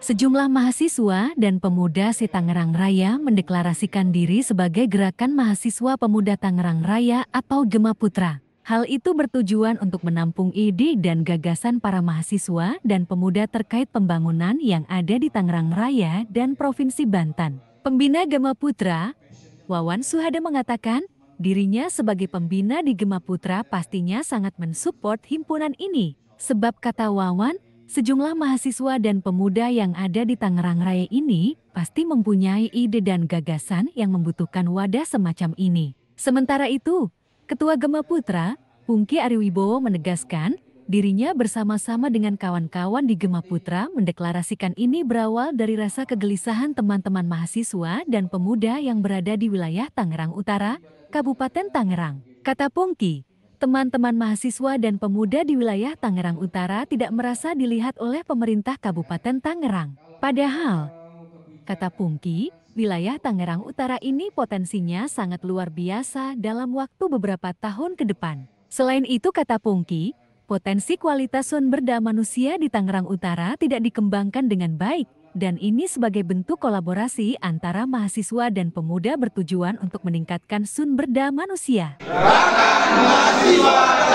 Sejumlah mahasiswa dan pemuda si Tangerang Raya mendeklarasikan diri sebagai Gerakan Mahasiswa Pemuda Tangerang Raya atau Gema Putra. Hal itu bertujuan untuk menampung ide dan gagasan para mahasiswa dan pemuda terkait pembangunan yang ada di Tangerang Raya dan Provinsi Banten. Pembina Gema Putra, Wawan Suhada mengatakan, dirinya sebagai pembina di Gema Putra pastinya sangat mensupport himpunan ini. Sebab kata Wawan, Sejumlah mahasiswa dan pemuda yang ada di Tangerang Raya ini pasti mempunyai ide dan gagasan yang membutuhkan wadah semacam ini. Sementara itu, Ketua Gema Putra, Pungki Ariwibowo menegaskan, dirinya bersama-sama dengan kawan-kawan di Gema Putra mendeklarasikan ini berawal dari rasa kegelisahan teman-teman mahasiswa dan pemuda yang berada di wilayah Tangerang Utara, Kabupaten Tangerang. Kata Pungki, teman-teman mahasiswa dan pemuda di wilayah Tangerang Utara tidak merasa dilihat oleh pemerintah Kabupaten Tangerang. Padahal, kata Pungki, wilayah Tangerang Utara ini potensinya sangat luar biasa dalam waktu beberapa tahun ke depan. Selain itu kata Pungki, potensi kualitas sumber daya manusia di Tangerang Utara tidak dikembangkan dengan baik, dan ini sebagai bentuk kolaborasi antara mahasiswa dan pemuda bertujuan untuk meningkatkan sumber daya manusia. Rakan mahasiswa